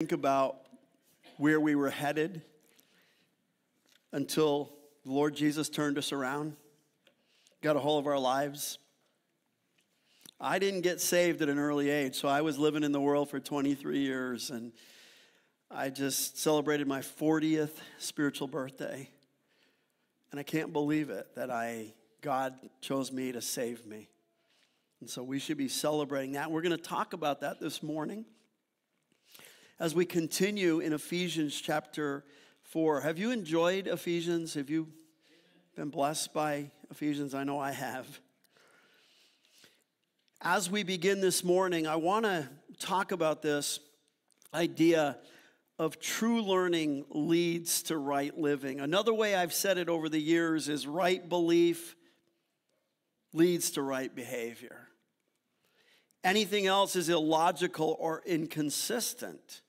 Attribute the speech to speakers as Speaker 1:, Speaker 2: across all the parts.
Speaker 1: think about where we were headed until the Lord Jesus turned us around, got a hold of our lives. I didn't get saved at an early age, so I was living in the world for 23 years, and I just celebrated my 40th spiritual birthday. And I can't believe it that I God chose me to save me. And so we should be celebrating that. We're going to talk about that this morning as we continue in Ephesians chapter 4. Have you enjoyed Ephesians? Have you been blessed by Ephesians? I know I have. As we begin this morning, I want to talk about this idea of true learning leads to right living. Another way I've said it over the years is right belief leads to right behavior. Anything else is illogical or inconsistent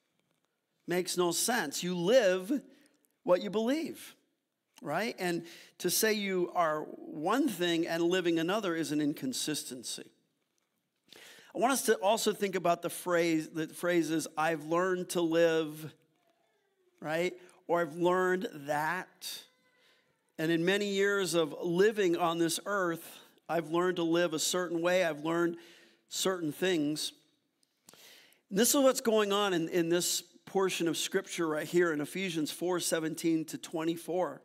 Speaker 1: makes no sense. You live what you believe, right? And to say you are one thing and living another is an inconsistency. I want us to also think about the phrase the phrases I've learned to live, right? Or I've learned that. And in many years of living on this earth, I've learned to live a certain way. I've learned certain things. And this is what's going on in, in this portion of scripture right here in Ephesians 4 17 to 24.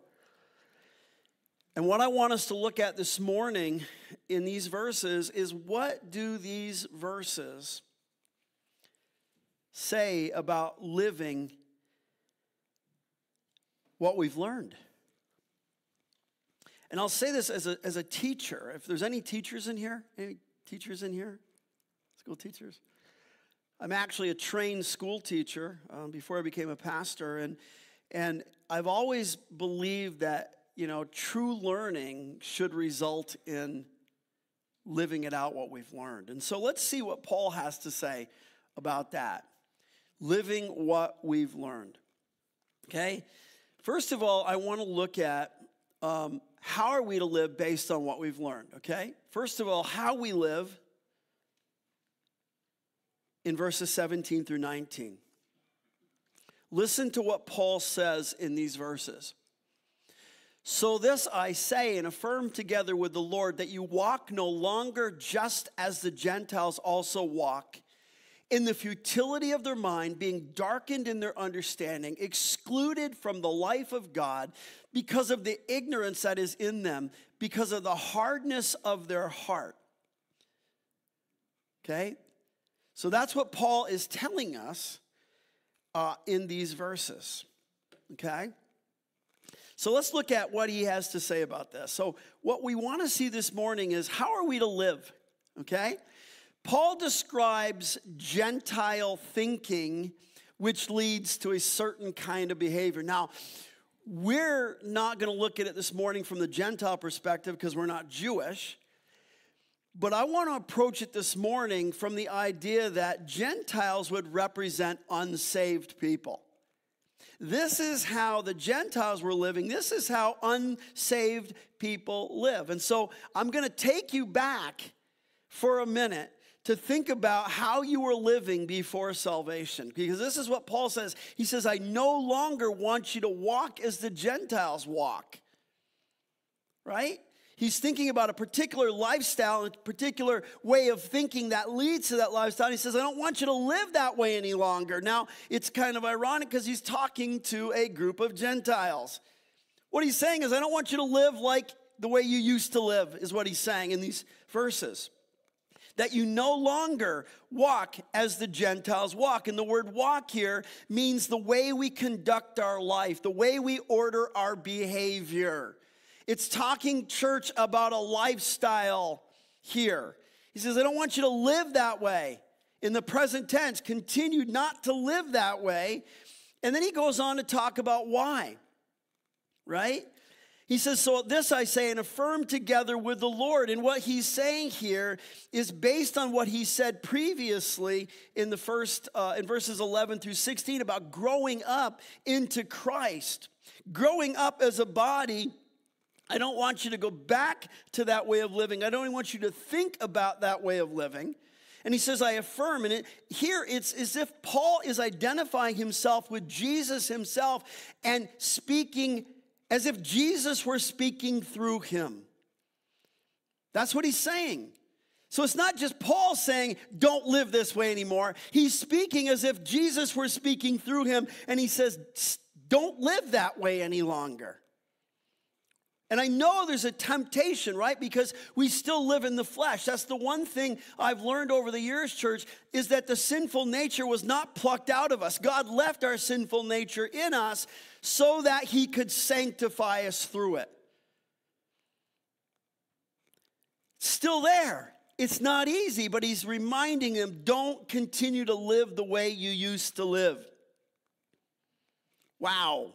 Speaker 1: And what I want us to look at this morning in these verses is what do these verses say about living what we've learned? And I'll say this as a, as a teacher. If there's any teachers in here, any teachers in here? School teachers? I'm actually a trained school teacher um, before I became a pastor, and and I've always believed that you know true learning should result in living it out what we've learned. And so let's see what Paul has to say about that. Living what we've learned. Okay? First of all, I want to look at um, how are we to live based on what we've learned, okay? First of all, how we live in verses 17 through 19. Listen to what Paul says in these verses. So, this I say and affirm together with the Lord that you walk no longer just as the Gentiles also walk, in the futility of their mind, being darkened in their understanding, excluded from the life of God because of the ignorance that is in them, because of the hardness of their heart. Okay? So that's what Paul is telling us uh, in these verses. Okay? So let's look at what he has to say about this. So, what we want to see this morning is how are we to live? Okay? Paul describes Gentile thinking, which leads to a certain kind of behavior. Now, we're not going to look at it this morning from the Gentile perspective because we're not Jewish. But I want to approach it this morning from the idea that Gentiles would represent unsaved people. This is how the Gentiles were living. This is how unsaved people live. And so I'm going to take you back for a minute to think about how you were living before salvation. Because this is what Paul says. He says, I no longer want you to walk as the Gentiles walk. Right? He's thinking about a particular lifestyle, a particular way of thinking that leads to that lifestyle. And he says, I don't want you to live that way any longer. Now, it's kind of ironic because he's talking to a group of Gentiles. What he's saying is, I don't want you to live like the way you used to live, is what he's saying in these verses. That you no longer walk as the Gentiles walk. And the word walk here means the way we conduct our life, the way we order our behavior. It's talking church about a lifestyle here. He says, I don't want you to live that way in the present tense, continue not to live that way. And then he goes on to talk about why, right? He says, So this I say, and affirm together with the Lord. And what he's saying here is based on what he said previously in the first, uh, in verses 11 through 16 about growing up into Christ. Growing up as a body I don't want you to go back to that way of living. I don't want you to think about that way of living. And he says, I affirm. And it, here it's as if Paul is identifying himself with Jesus himself and speaking as if Jesus were speaking through him. That's what he's saying. So it's not just Paul saying, don't live this way anymore. He's speaking as if Jesus were speaking through him, and he says, don't live that way any longer. And I know there's a temptation, right? Because we still live in the flesh. That's the one thing I've learned over the years, church, is that the sinful nature was not plucked out of us. God left our sinful nature in us so that He could sanctify us through it. Still there. It's not easy, but He's reminding them don't continue to live the way you used to live. Wow.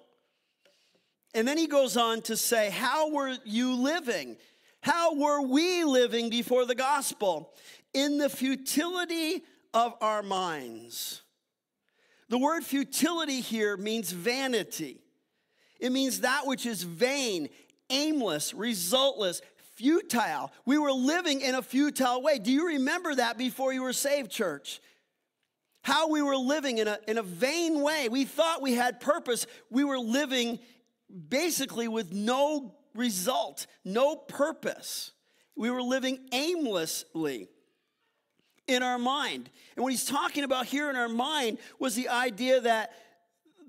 Speaker 1: And then he goes on to say, How were you living? How were we living before the gospel? In the futility of our minds. The word futility here means vanity, it means that which is vain, aimless, resultless, futile. We were living in a futile way. Do you remember that before you were saved, church? How we were living in a, in a vain way. We thought we had purpose. We were living basically with no result, no purpose. We were living aimlessly in our mind. And what he's talking about here in our mind was the idea that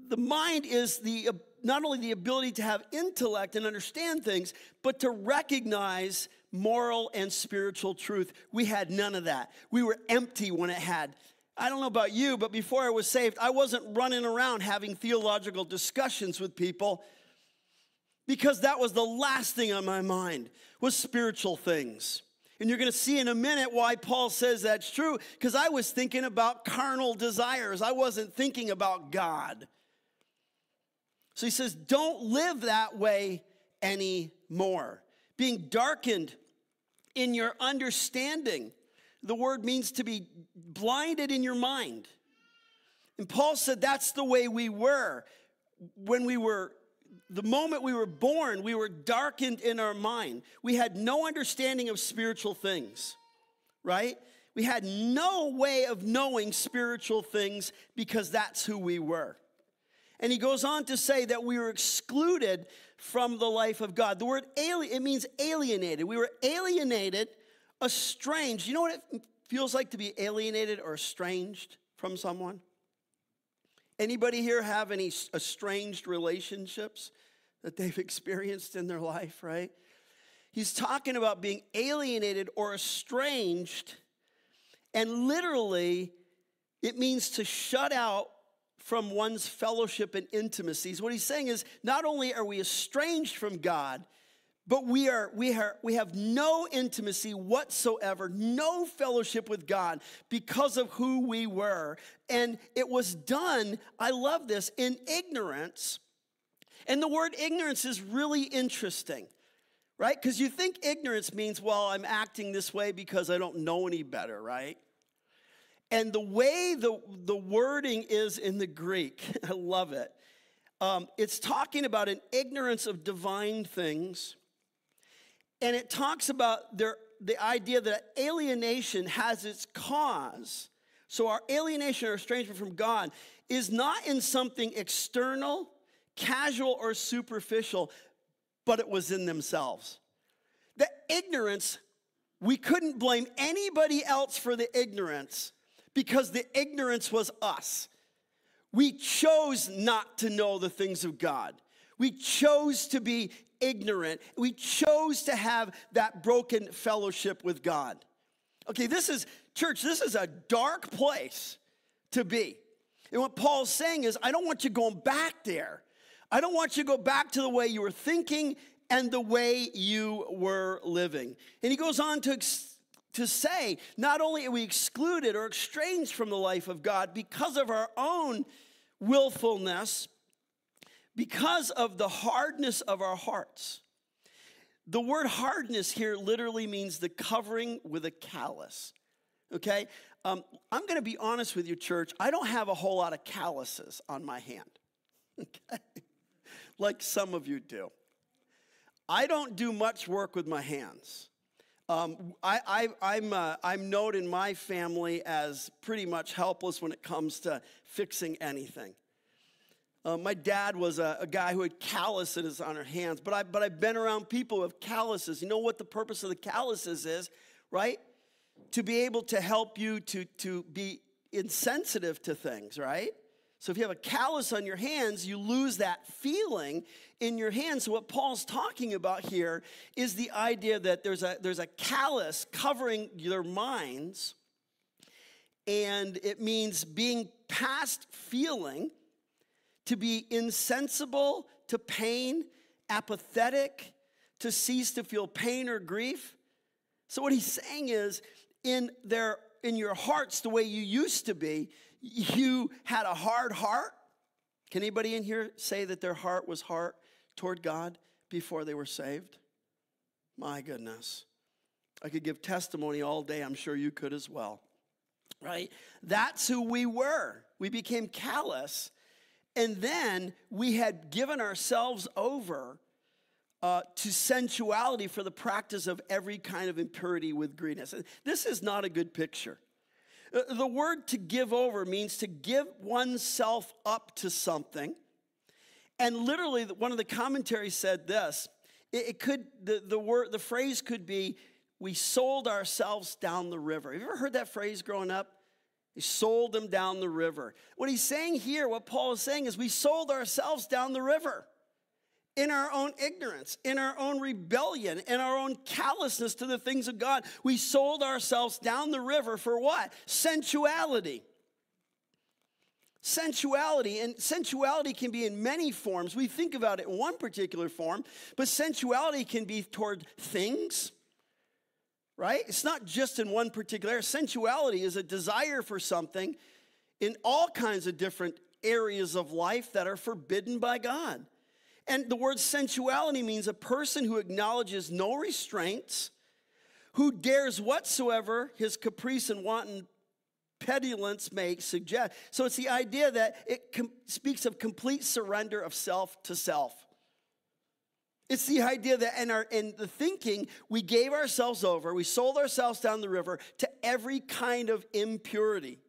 Speaker 1: the mind is the not only the ability to have intellect and understand things, but to recognize moral and spiritual truth. We had none of that. We were empty when it had. I don't know about you, but before I was saved, I wasn't running around having theological discussions with people because that was the last thing on my mind was spiritual things. And you're going to see in a minute why Paul says that's true because I was thinking about carnal desires. I wasn't thinking about God. So he says, don't live that way anymore. Being darkened in your understanding. The word means to be blinded in your mind. And Paul said that's the way we were when we were the moment we were born, we were darkened in our mind. We had no understanding of spiritual things, right? We had no way of knowing spiritual things because that's who we were. And he goes on to say that we were excluded from the life of God. The word alien, it means alienated. We were alienated, estranged. You know what it feels like to be alienated or estranged from someone? Anybody here have any estranged relationships that they've experienced in their life, right? He's talking about being alienated or estranged. And literally, it means to shut out from one's fellowship and intimacies. What he's saying is not only are we estranged from God, but we are we are we have no intimacy whatsoever, no fellowship with God because of who we were. And it was done, I love this, in ignorance. And the word ignorance is really interesting. Right? Because you think ignorance means, well, I'm acting this way because I don't know any better, right? And the way the, the wording is in the Greek, I love it. Um, it's talking about an ignorance of divine things and it talks about their, the idea that alienation has its cause. So our alienation or estrangement from God is not in something external, casual, or superficial, but it was in themselves. The ignorance, we couldn't blame anybody else for the ignorance because the ignorance was us. We chose not to know the things of God. We chose to be ignorant. We chose to have that broken fellowship with God. Okay, this is, church, this is a dark place to be. And what Paul's saying is, I don't want you going back there. I don't want you to go back to the way you were thinking and the way you were living. And he goes on to, to say, not only are we excluded or estranged from the life of God because of our own willfulness, because of the hardness of our hearts. The word hardness here literally means the covering with a callus. Okay? Um, I'm going to be honest with you, church. I don't have a whole lot of calluses on my hand. Okay? like some of you do. I don't do much work with my hands. Um, I, am I'm, uh, I'm known in my family as pretty much helpless when it comes to fixing anything. Uh, my dad was a, a, guy who had calluses on her hands, but, I, but I've been around people who have calluses. You know what the purpose of the calluses is, right? To be able to help you to, to be insensitive to things, right? So if you have a callus on your hands, you lose that feeling in your hands. So what Paul's talking about here is the idea that there's a, there's a callus covering your minds, and it means being past feeling to be insensible to pain, apathetic, to cease to feel pain or grief. So what he's saying is in their in your hearts the way you used to be, you had a hard heart. Can anybody in here say that their heart was hard toward God before they were saved? My goodness. I could give testimony all day. I'm sure you could as well. Right? That's who we were. We became callous and then we had given ourselves over uh, to sensuality for the practice of every kind of impurity with greediness. This is not a good picture. Uh, the word to give over means to give oneself up to something. And literally, one of the commentaries said this it, could, the, the, word, the phrase could be, we sold ourselves down the river. Have you ever heard that phrase growing up? He sold them down the river. What he's saying here, what Paul is saying, is we sold ourselves down the river in our own ignorance, in our own rebellion, in our own callousness to the things of God. We sold ourselves down the river for what? Sensuality. Sensuality, and sensuality can be in many forms. We think about it in one particular form, but sensuality can be toward things right? It's not just in one particular Sensuality is a desire for something in all kinds of different areas of life that are forbidden by God. And the word sensuality means a person who acknowledges no restraints, who dares whatsoever his caprice and wanton petulance may suggest. So it's the idea that it speaks of complete surrender of self to self. It's the idea that in our in the thinking, we gave ourselves over, we sold ourselves down the river to every kind of impurity.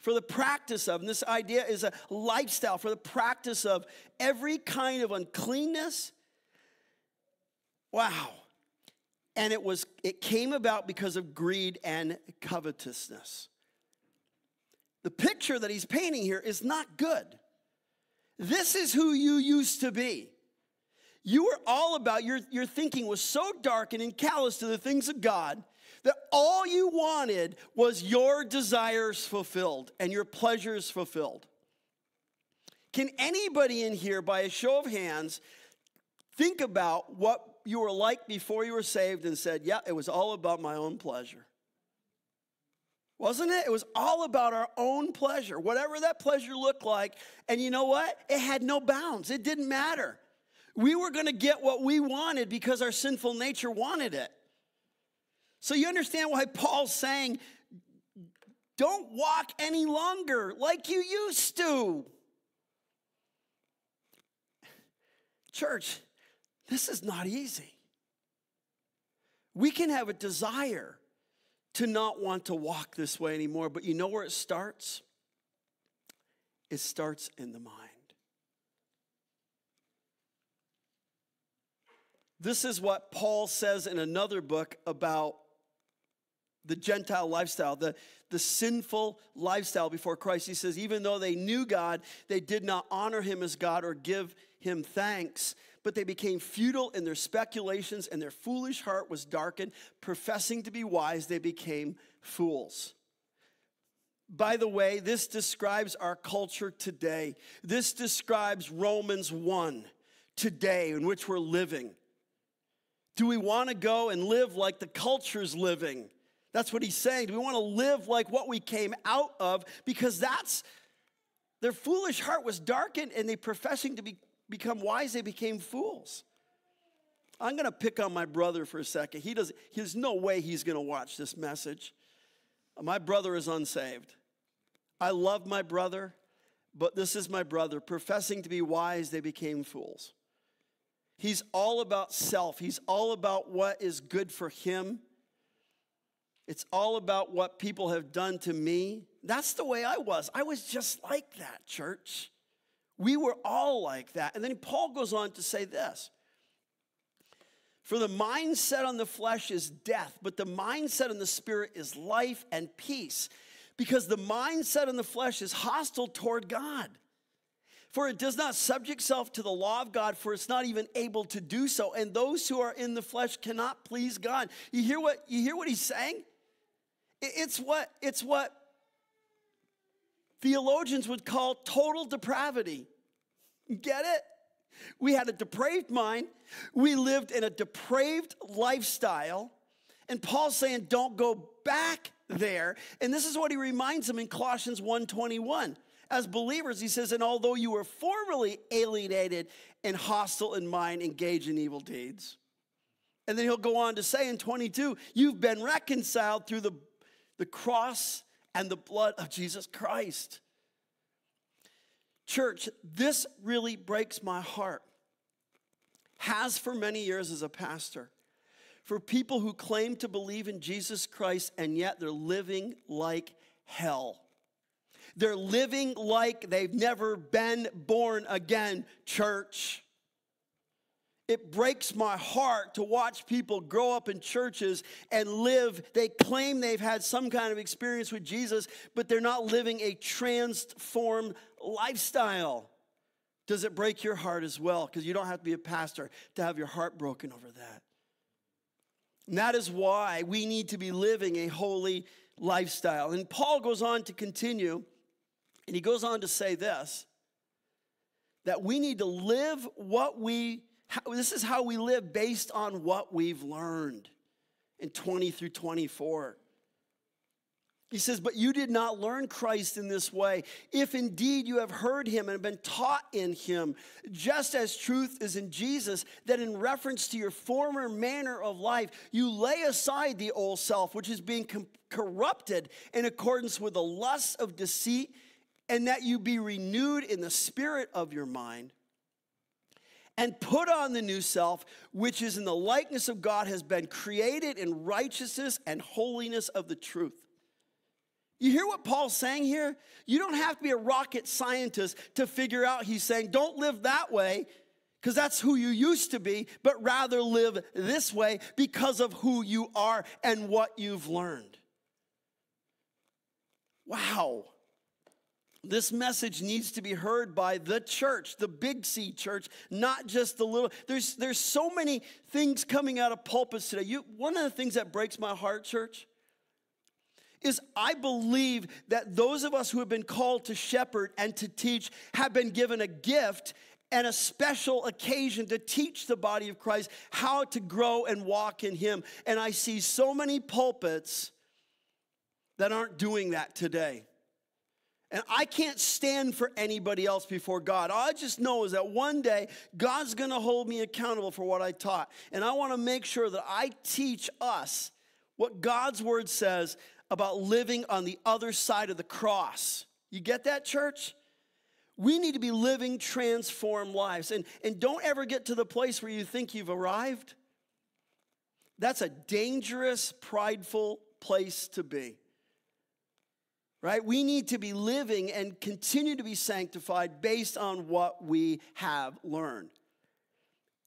Speaker 1: For the practice of, and this idea is a lifestyle, for the practice of every kind of uncleanness. Wow. And it was it came about because of greed and covetousness. The picture that he's painting here is not good. This is who you used to be. You were all about, your, your thinking was so dark and callous to the things of God that all you wanted was your desires fulfilled and your pleasures fulfilled. Can anybody in here, by a show of hands, think about what you were like before you were saved and said, Yeah, it was all about my own pleasure? Wasn't it? It was all about our own pleasure, whatever that pleasure looked like. And you know what? It had no bounds, it didn't matter. We were going to get what we wanted because our sinful nature wanted it. So you understand why Paul's saying, don't walk any longer like you used to. Church, this is not easy. We can have a desire to not want to walk this way anymore, but you know where it starts? It starts in the mind. This is what Paul says in another book about the Gentile lifestyle, the, the sinful lifestyle before Christ. He says, even though they knew God, they did not honor him as God or give him thanks, but they became futile in their speculations and their foolish heart was darkened. Professing to be wise, they became fools. By the way, this describes our culture today. This describes Romans 1 today in which we're living. Do we want to go and live like the culture's living? That's what he's saying. Do we want to live like what we came out of? Because that's their foolish heart was darkened, and they professing to be, become wise, they became fools. I'm going to pick on my brother for a second. He does. There's no way he's going to watch this message. My brother is unsaved. I love my brother, but this is my brother. Professing to be wise, they became fools. He's all about self, he's all about what is good for him. It's all about what people have done to me. That's the way I was. I was just like that, church. We were all like that. And then Paul goes on to say this For the mindset on the flesh is death, but the mindset on the spirit is life and peace, because the mindset on the flesh is hostile toward God. For it does not subject itself to the law of God, for it's not even able to do so. And those who are in the flesh cannot please God. You hear what you hear what he's saying? It's what it's what theologians would call total depravity. Get it? We had a depraved mind. We lived in a depraved lifestyle. And Paul's saying, don't go back there. And this is what he reminds them in Colossians 1:21 as believers, he says, and although you were formerly alienated and hostile in mind, engaged in evil deeds. And then he'll go on to say in 22, you've been reconciled through the, the cross and the blood of Jesus Christ. Church, this really breaks my heart. Has for many years as a pastor. For people who claim to believe in Jesus Christ and yet they're living like hell. They're living like they've never been born again, church. It breaks my heart to watch people grow up in churches and live. They claim they've had some kind of experience with Jesus, but they're not living a transformed lifestyle. Does it break your heart as well? Because you don't have to be a pastor to have your heart broken over that. And that is why we need to be living a holy lifestyle. And Paul goes on to continue and he goes on to say this that we need to live what we, this is how we live based on what we've learned in 20 through 24. He says, But you did not learn Christ in this way, if indeed you have heard him and have been taught in him, just as truth is in Jesus, that in reference to your former manner of life, you lay aside the old self, which is being corrupted in accordance with the lusts of deceit and that you be renewed in the spirit of your mind and put on the new self, which is in the likeness of God, has been created in righteousness and holiness of the truth. You hear what Paul's saying here? You don't have to be a rocket scientist to figure out he's saying, don't live that way because that's who you used to be, but rather live this way because of who you are and what you've learned. Wow. This message needs to be heard by the church, the big C church, not just the little. There's, there's so many things coming out of pulpits today. You, one of the things that breaks my heart, church, is I believe that those of us who have been called to shepherd and to teach have been given a gift and a special occasion to teach the body of Christ how to grow and walk in Him. And I see so many pulpits that aren't doing that today. And I can't stand for anybody else before God. All I just know is that one day God's going to hold me accountable for what I taught. And I want to make sure that I teach us what God's word says about living on the other side of the cross. You get that, church? We need to be living transformed lives. And, and don't ever get to the place where you think you've arrived. That's a dangerous, prideful place to be right? We need to be living and continue to be sanctified based on what we have learned.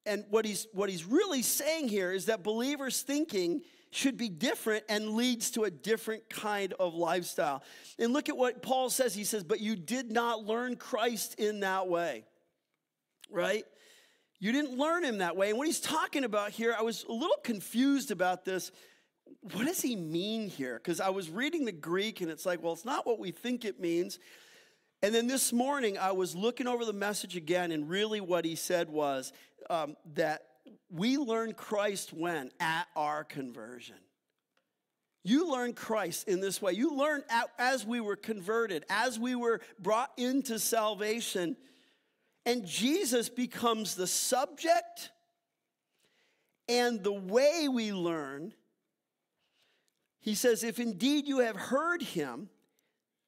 Speaker 1: And what he's, what he's really saying here is that believers' thinking should be different and leads to a different kind of lifestyle. And look at what Paul says. He says, But you did not learn Christ in that way, right? You didn't learn him that way. And what he's talking about here, I was a little confused about this what does he mean here? Because I was reading the Greek and it's like, well, it's not what we think it means. And then this morning, I was looking over the message again, and really what he said was um, that we learn Christ when? At our conversion. You learn Christ in this way. You learn as we were converted, as we were brought into salvation. And Jesus becomes the subject and the way we learn he says, If indeed you have heard him,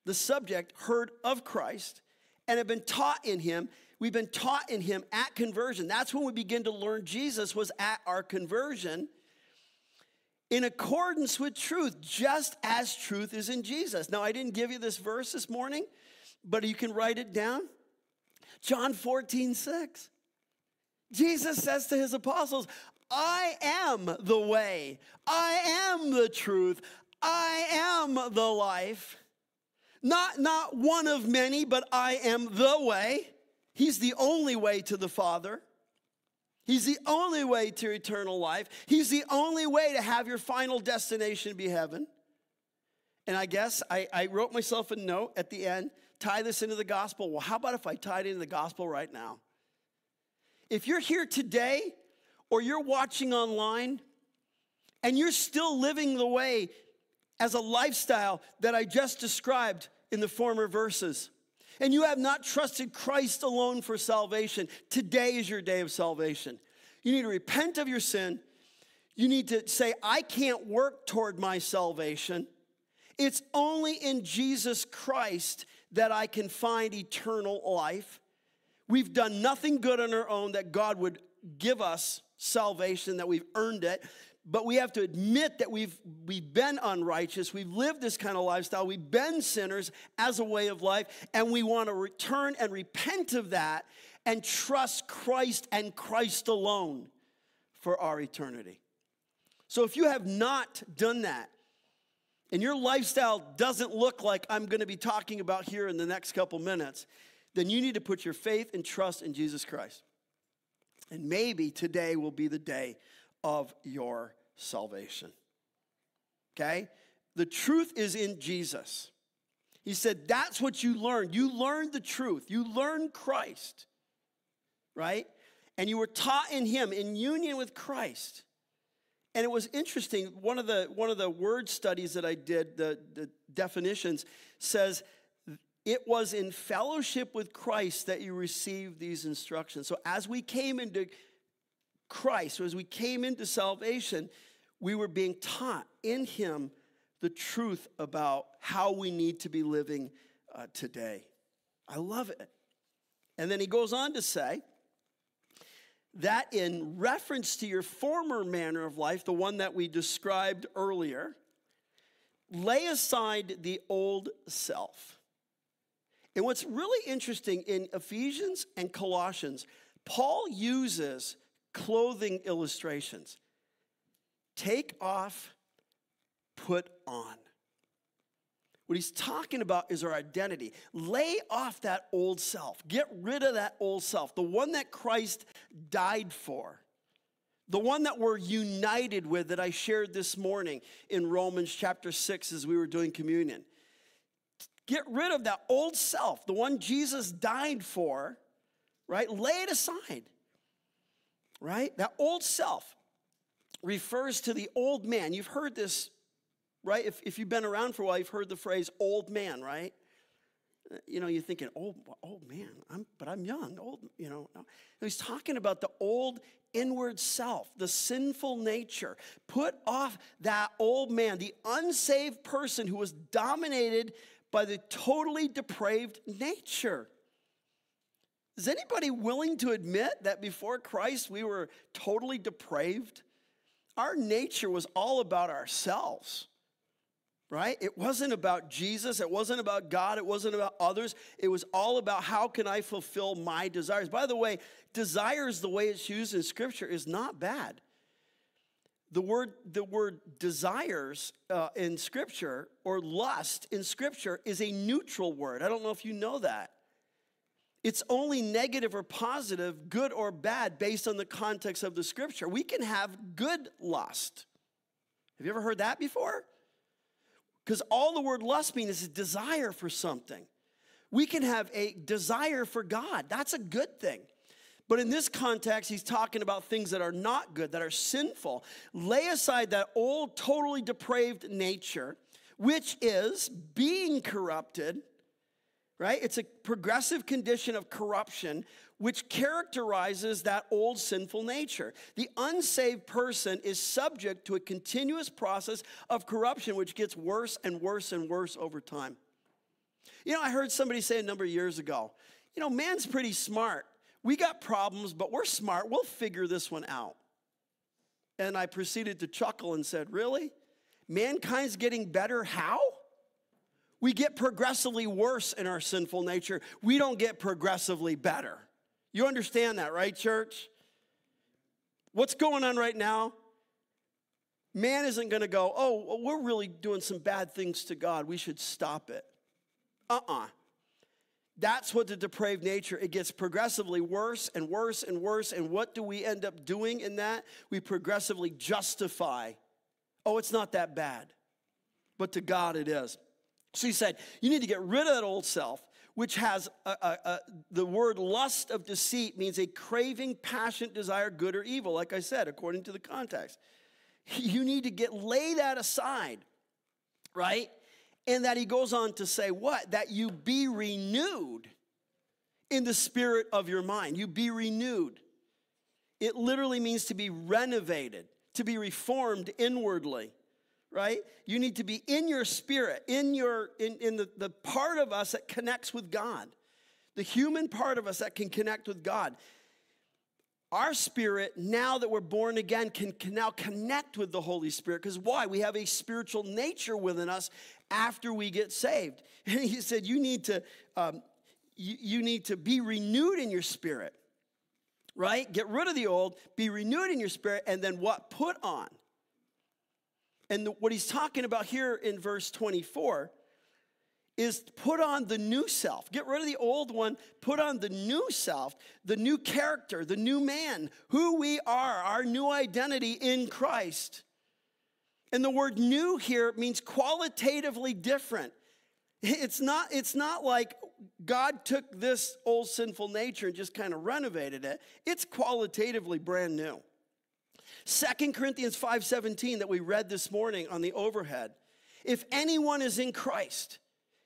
Speaker 1: the subject heard of Christ, and have been taught in him, we've been taught in him at conversion. That's when we begin to learn Jesus was at our conversion in accordance with truth, just as truth is in Jesus. Now, I didn't give you this verse this morning, but you can write it down. John 14, 6. Jesus says to his apostles, I am the way. I am the truth. I am the life. Not, not one of many, but I am the way. He's the only way to the Father. He's the only way to eternal life. He's the only way to have your final destination be heaven. And I guess I, I wrote myself a note at the end tie this into the gospel. Well, how about if I tie it into the gospel right now? If you're here today or you're watching online and you're still living the way as a lifestyle that I just described in the former verses, and you have not trusted Christ alone for salvation, today is your day of salvation. You need to repent of your sin. You need to say, I can't work toward my salvation. It's only in Jesus Christ that I can find eternal life. We've done nothing good on our own that God would give us salvation, that we've earned it. But we have to admit that we've, we've been unrighteous. We've lived this kind of lifestyle. We've been sinners as a way of life. And we want to return and repent of that and trust Christ and Christ alone for our eternity. So if you have not done that, and your lifestyle doesn't look like I'm going to be talking about here in the next couple minutes, then you need to put your faith and trust in Jesus Christ. And maybe today will be the day of your salvation. Okay? The truth is in Jesus. He said, That's what you learned. You learned the truth. You learned Christ, right? And you were taught in Him, in union with Christ. And it was interesting. One of the, one of the word studies that I did, the, the definitions, says it was in fellowship with Christ that you received these instructions. So, as we came into Christ, as we came into salvation, we were being taught in Him the truth about how we need to be living uh, today. I love it. And then he goes on to say that in reference to your former manner of life, the one that we described earlier, lay aside the old self and what's really interesting in Ephesians and Colossians, Paul uses clothing illustrations take off, put on. What he's talking about is our identity. Lay off that old self. Get rid of that old self, the one that Christ died for, the one that we're united with, that I shared this morning in Romans chapter 6 as we were doing communion. Get rid of that old self, the one Jesus died for, right? Lay it aside, right? That old self refers to the old man. You've heard this, right? If, if you've been around for a while, you've heard the phrase old man, right? You know, you're thinking, "Oh, oh man, I'm, but I'm young, old, you know. He's talking about the old inward self, the sinful nature. Put off that old man, the unsaved person who was dominated by the totally depraved nature. Is anybody willing to admit that before Christ we were totally depraved? Our nature was all about ourselves, right? It wasn't about Jesus. It wasn't about God. It wasn't about others. It was all about how can I fulfill my desires. By the way, desires, the way it's used in Scripture, is not bad. The word, the word desires uh, in Scripture or lust in Scripture is a neutral word. I don't know if you know that. It's only negative or positive, good or bad, based on the context of the Scripture. We can have good lust. Have you ever heard that before? Because all the word lust means is a desire for something. We can have a desire for God. That's a good thing. But in this context, he's talking about things that are not good, that are sinful. Lay aside that old, totally depraved nature, which is being corrupted, right? It's a progressive condition of corruption, which characterizes that old sinful nature. The unsaved person is subject to a continuous process of corruption, which gets worse and worse and worse over time. You know, I heard somebody say a number of years ago, you know, man's pretty smart. We got problems, but we're smart. We'll figure this one out. And I proceeded to chuckle and said, Really? Mankind's getting better? How? We get progressively worse in our sinful nature. We don't get progressively better. You understand that, right, church? What's going on right now? Man isn't going to go, oh, we're really doing some bad things to God. We should stop it. Uh uh-uh. uh that's what the depraved nature, it gets progressively worse and worse and worse. And what do we end up doing in that? We progressively justify, oh, it's not that bad. But to God it is. So he said, you need to get rid of that old self, which has a, a, a, the word lust of deceit means a craving, passionate desire, good or evil, like I said, according to the context. You need to get lay that aside, right? And that he goes on to say, what? That you be renewed in the spirit of your mind. You be renewed. It literally means to be renovated, to be reformed inwardly, right? You need to be in your spirit, in, your, in, in the, the part of us that connects with God, the human part of us that can connect with God our spirit, now that we're born again, can, can now connect with the Holy Spirit. Because why? We have a spiritual nature within us after we get saved. And he said, You need to, um, you, you need to be renewed in your spirit, right? Get rid of the old, be renewed in your spirit, and then what? Put on. And the, what he's talking about here in verse 24 is put on the new self. Get rid of the old one, put on the new self, the new character, the new man, who we are, our new identity in Christ. And the word new here means qualitatively different. It's not, it's not like God took this old sinful nature and just kind of renovated it. It's qualitatively brand new. Second Corinthians 5:17 that we read this morning on the overhead. If anyone is in Christ,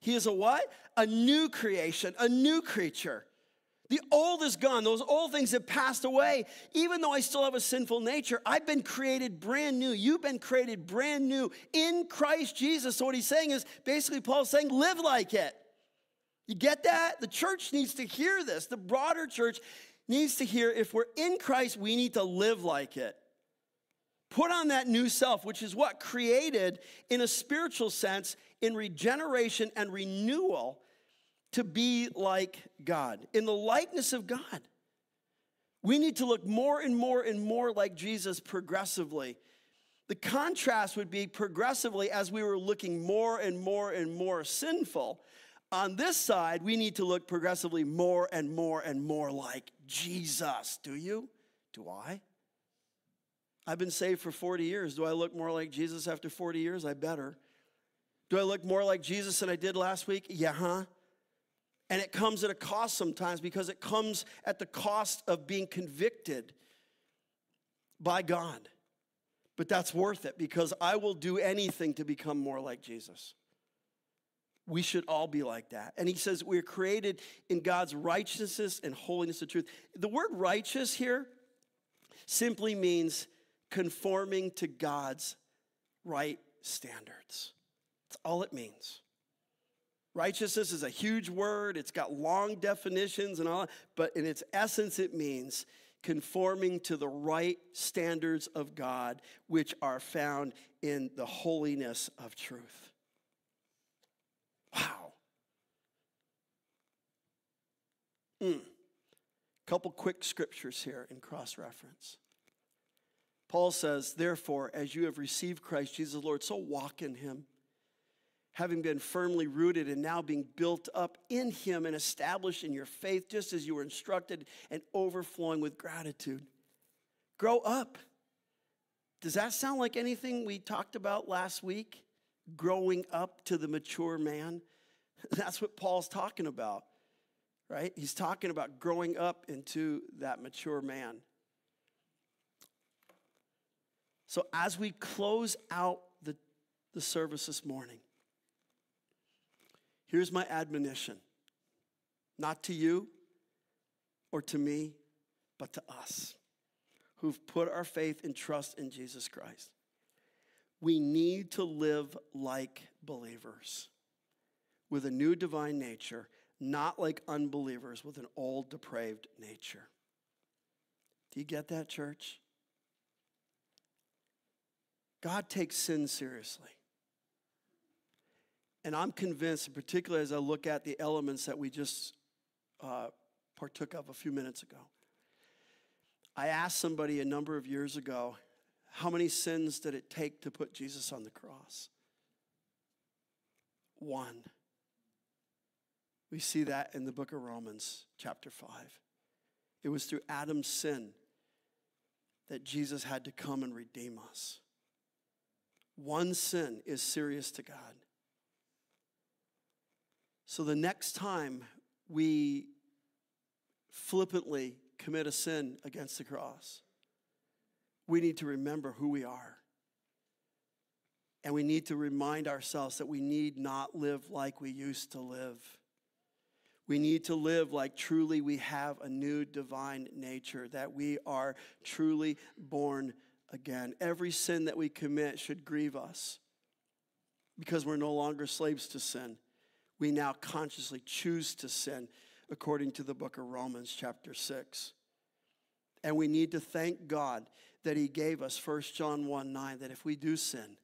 Speaker 1: he is a what? A new creation, a new creature. The old is gone. Those old things have passed away. Even though I still have a sinful nature, I've been created brand new. You've been created brand new in Christ Jesus. So, what he's saying is basically, Paul's saying, live like it. You get that? The church needs to hear this. The broader church needs to hear if we're in Christ, we need to live like it. Put on that new self, which is what created in a spiritual sense in regeneration and renewal to be like God, in the likeness of God. We need to look more and more and more like Jesus progressively. The contrast would be progressively as we were looking more and more and more sinful. On this side, we need to look progressively more and more and more like Jesus. Do you? Do I? I've been saved for 40 years. Do I look more like Jesus after 40 years? I better. Do I look more like Jesus than I did last week? Yeah, huh? And it comes at a cost sometimes because it comes at the cost of being convicted by God. But that's worth it because I will do anything to become more like Jesus. We should all be like that. And he says we're created in God's righteousness and holiness of truth. The word righteous here simply means conforming to God's right standards. That's all it means. Righteousness is a huge word, it's got long definitions and all, but in its essence, it means conforming to the right standards of God, which are found in the holiness of truth. Wow. Mm. Couple quick scriptures here in cross reference. Paul says, Therefore, as you have received Christ Jesus the Lord, so walk in him, having been firmly rooted and now being built up in him and established in your faith, just as you were instructed, and overflowing with gratitude. Grow up. Does that sound like anything we talked about last week? Growing up to the mature man? That's what Paul's talking about, right? He's talking about growing up into that mature man. So, as we close out the, the service this morning, here's my admonition not to you or to me, but to us who've put our faith and trust in Jesus Christ. We need to live like believers with a new divine nature, not like unbelievers with an old depraved nature. Do you get that, church? God takes sin seriously. And I'm convinced, particularly as I look at the elements that we just uh, partook of a few minutes ago. I asked somebody a number of years ago, how many sins did it take to put Jesus on the cross? One. We see that in the book of Romans, chapter 5. It was through Adam's sin that Jesus had to come and redeem us. One sin is serious to God. So the next time we flippantly commit a sin against the cross, we need to remember who we are. And we need to remind ourselves that we need not live like we used to live. We need to live like truly we have a new divine nature, that we are truly born again. Every sin that we commit should grieve us because we're no longer slaves to sin. We now consciously choose to sin according to the book of Romans, chapter 6. And we need to thank God that He gave us 1 John 1 9 that if we do sin,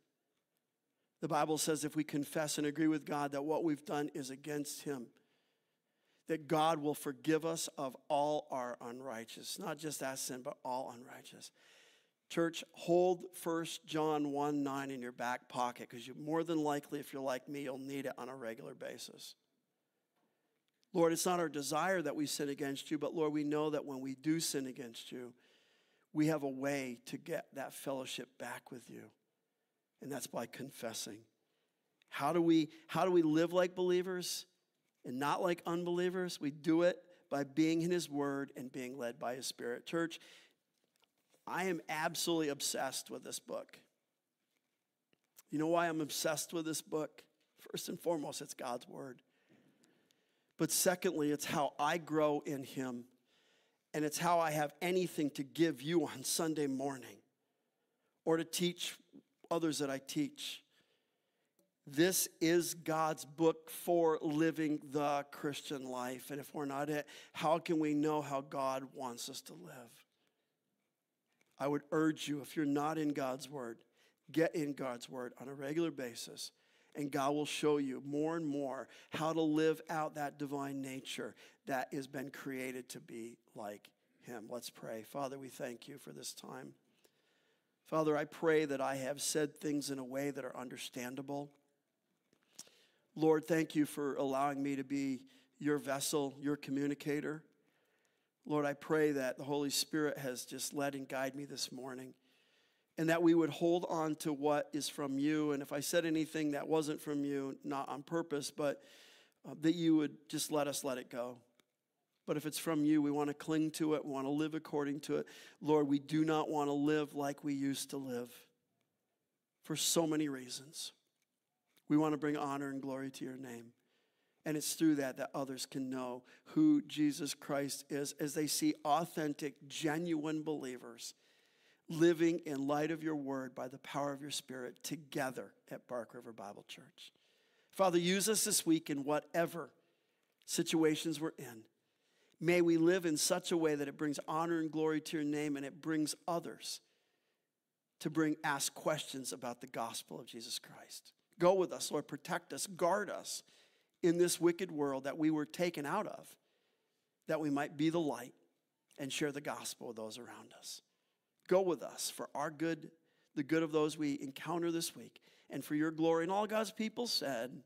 Speaker 1: the Bible says if we confess and agree with God that what we've done is against Him, that God will forgive us of all our unrighteous, not just that sin, but all unrighteous. Church, hold 1 John 1 9 in your back pocket because you more than likely, if you're like me, you'll need it on a regular basis. Lord, it's not our desire that we sin against you, but Lord, we know that when we do sin against you, we have a way to get that fellowship back with you, and that's by confessing. How do we, how do we live like believers and not like unbelievers? We do it by being in His Word and being led by His Spirit. Church, I am absolutely obsessed with this book. You know why I'm obsessed with this book? First and foremost, it's God's Word. But secondly, it's how I grow in Him, and it's how I have anything to give you on Sunday morning or to teach others that I teach. This is God's book for living the Christian life. And if we're not it, how can we know how God wants us to live? I would urge you, if you're not in God's Word, get in God's Word on a regular basis, and God will show you more and more how to live out that divine nature that has been created to be like Him. Let's pray. Father, we thank you for this time. Father, I pray that I have said things in a way that are understandable. Lord, thank you for allowing me to be your vessel, your communicator. Lord, I pray that the Holy Spirit has just led and guided me this morning and that we would hold on to what is from you. And if I said anything that wasn't from you, not on purpose, but uh, that you would just let us let it go. But if it's from you, we want to cling to it, we want to live according to it. Lord, we do not want to live like we used to live for so many reasons. We want to bring honor and glory to your name. And it's through that that others can know who Jesus Christ is as they see authentic, genuine believers living in light of your word by the power of your spirit together at Bark River Bible Church. Father, use us this week in whatever situations we're in. May we live in such a way that it brings honor and glory to your name and it brings others to bring ask questions about the gospel of Jesus Christ. Go with us, Lord, protect us, guard us in this wicked world that we were taken out of, that we might be the light and share the gospel with those around us. Go with us for our good, the good of those we encounter this week, and for your glory. And all God's people said,